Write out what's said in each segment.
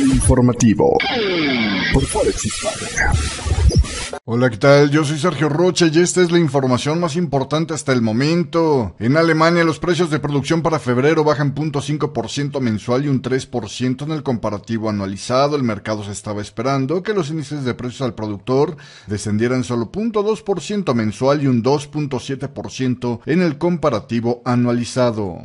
informativo Hola, ¿qué tal? Yo soy Sergio Rocha y esta es la información más importante hasta el momento. En Alemania los precios de producción para febrero bajan 0.5% mensual y un 3% en el comparativo anualizado. El mercado se estaba esperando que los índices de precios al productor descendieran solo 0.2% mensual y un 2.7% en el comparativo anualizado.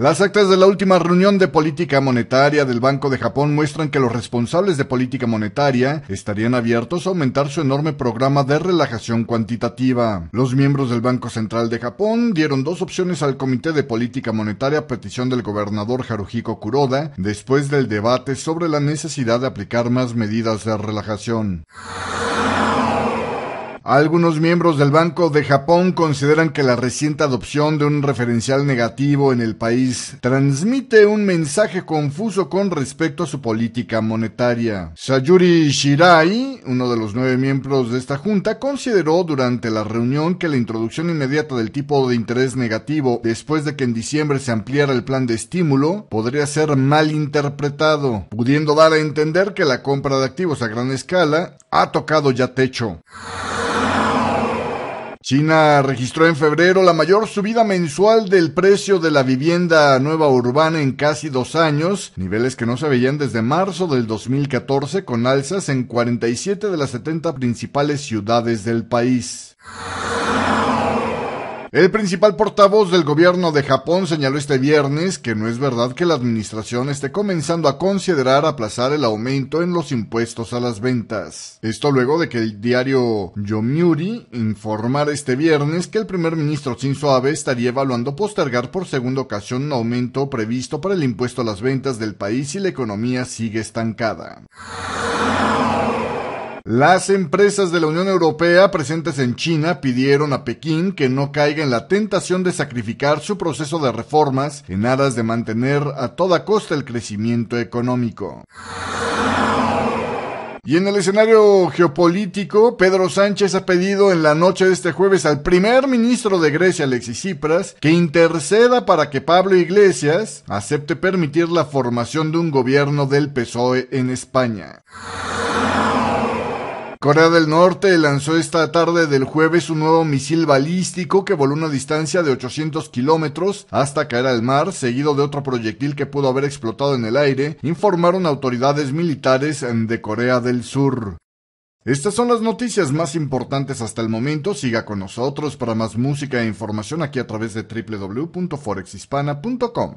Las actas de la última reunión de política monetaria del Banco de Japón muestran que los responsables de política monetaria estarían abiertos a aumentar su enorme programa de relajación cuantitativa. Los miembros del Banco Central de Japón dieron dos opciones al Comité de Política Monetaria a petición del gobernador Haruhiko Kuroda después del debate sobre la necesidad de aplicar más medidas de relajación. Algunos miembros del Banco de Japón consideran que la reciente adopción de un referencial negativo en el país transmite un mensaje confuso con respecto a su política monetaria. Sayuri Shirai, uno de los nueve miembros de esta junta, consideró durante la reunión que la introducción inmediata del tipo de interés negativo después de que en diciembre se ampliara el plan de estímulo podría ser mal interpretado, pudiendo dar a entender que la compra de activos a gran escala ha tocado ya techo. China registró en febrero la mayor subida mensual del precio de la vivienda nueva urbana en casi dos años, niveles que no se veían desde marzo del 2014 con alzas en 47 de las 70 principales ciudades del país. El principal portavoz del gobierno de Japón señaló este viernes que no es verdad que la administración esté comenzando a considerar aplazar el aumento en los impuestos a las ventas. Esto luego de que el diario Yomiuri informara este viernes que el primer ministro Shinzo Abe estaría evaluando postergar por segunda ocasión un aumento previsto para el impuesto a las ventas del país si la economía sigue estancada. Las empresas de la Unión Europea presentes en China pidieron a Pekín que no caiga en la tentación de sacrificar su proceso de reformas en aras de mantener a toda costa el crecimiento económico. Y en el escenario geopolítico, Pedro Sánchez ha pedido en la noche de este jueves al primer ministro de Grecia, Alexis Tsipras, que interceda para que Pablo Iglesias acepte permitir la formación de un gobierno del PSOE en España. Corea del Norte lanzó esta tarde del jueves un nuevo misil balístico que voló una distancia de 800 kilómetros hasta caer al mar, seguido de otro proyectil que pudo haber explotado en el aire, informaron autoridades militares de Corea del Sur. Estas son las noticias más importantes hasta el momento. Siga con nosotros para más música e información aquí a través de www.forexhispana.com.